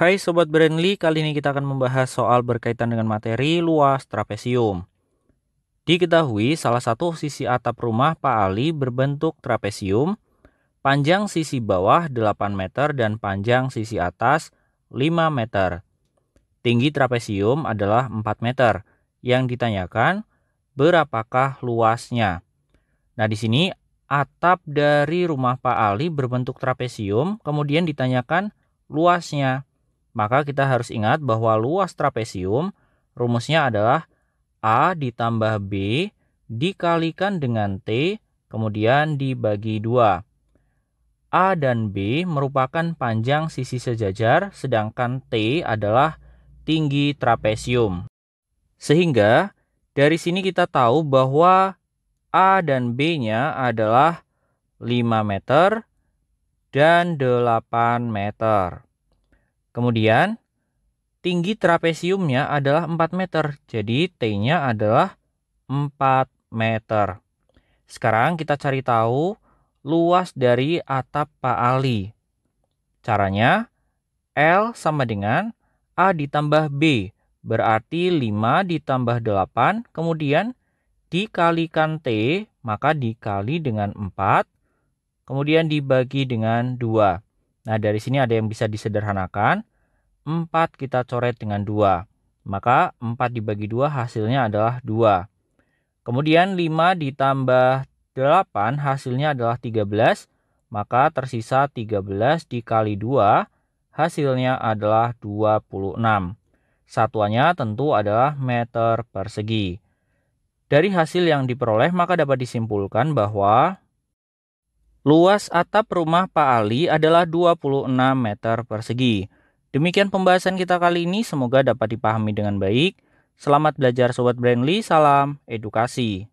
Hai Sobat Brandly, kali ini kita akan membahas soal berkaitan dengan materi luas trapesium. Diketahui salah satu sisi atap rumah Pak Ali berbentuk trapesium, panjang sisi bawah 8 meter dan panjang sisi atas 5 meter. Tinggi trapesium adalah 4 meter. Yang ditanyakan, berapakah luasnya? Nah, di sini atap dari rumah Pak Ali berbentuk trapesium, kemudian ditanyakan luasnya. Maka kita harus ingat bahwa luas trapesium rumusnya adalah A ditambah B dikalikan dengan T kemudian dibagi dua. A dan B merupakan panjang sisi sejajar sedangkan T adalah tinggi trapesium. Sehingga dari sini kita tahu bahwa A dan B-nya adalah 5 meter dan 8 meter. Kemudian tinggi trapesiumnya adalah 4 meter. Jadi T-nya adalah 4 meter. Sekarang kita cari tahu luas dari atap Pak Ali. Caranya L sama dengan A ditambah B berarti 5 ditambah 8 kemudian dikalikan T maka dikali dengan 4 kemudian dibagi dengan 2. Nah, dari sini ada yang bisa disederhanakan. 4 kita coret dengan 2. Maka 4 dibagi 2 hasilnya adalah 2. Kemudian 5 ditambah 8 hasilnya adalah 13. Maka tersisa 13 dikali 2 hasilnya adalah 26. Satuannya tentu adalah meter persegi. Dari hasil yang diperoleh maka dapat disimpulkan bahwa Luas atap rumah Pak Ali adalah 26 meter persegi. Demikian pembahasan kita kali ini, semoga dapat dipahami dengan baik. Selamat belajar Sobat Brandly, salam edukasi.